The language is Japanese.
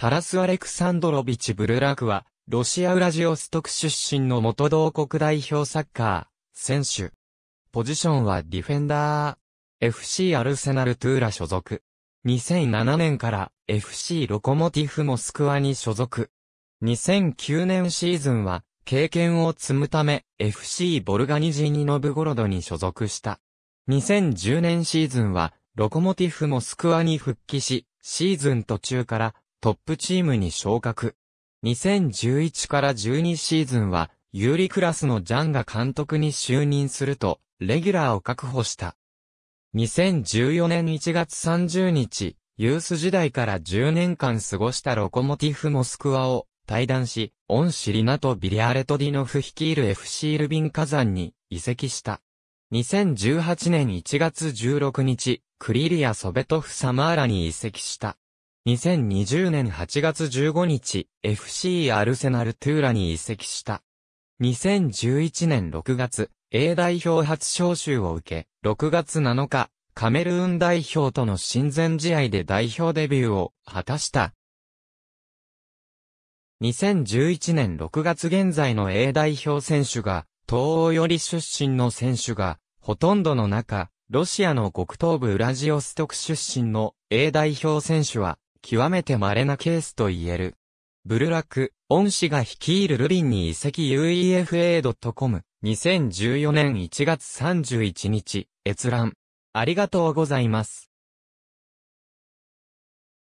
タラス・アレクサンドロビチ・ブルラクは、ロシアウラジオストク出身の元同国代表サッカー、選手。ポジションはディフェンダー。FC アルセナルトゥーラ所属。2007年から FC ロコモティフモスクワに所属。2009年シーズンは経験を積むため FC ボルガニジーニノブゴロドに所属した。2010年シーズンはロコモティフモスクワに復帰し、シーズン途中からトップチームに昇格。2011から12シーズンは、有利クラスのジャンが監督に就任すると、レギュラーを確保した。2014年1月30日、ユース時代から10年間過ごしたロコモティフモスクワを退団し、オンシリナとビリアレトディノフ率いる FC ルビン火山に移籍した。2018年1月16日、クリリア・ソベトフ・サマーラに移籍した。2020年8月15日、FC アルセナルトゥーラに移籍した。2011年6月、A 代表初招集を受け、6月7日、カメルーン代表との親善試合で代表デビューを果たした。2011年6月現在の A 代表選手が、東欧より出身の選手が、ほとんどの中、ロシアの極東部ウラジオストク出身の A 代表選手は、極めて稀なケースと言える。ブルラク、恩師が率いるルビンに移籍 UEFA.com、2014年1月31日、閲覧。ありがとうございます。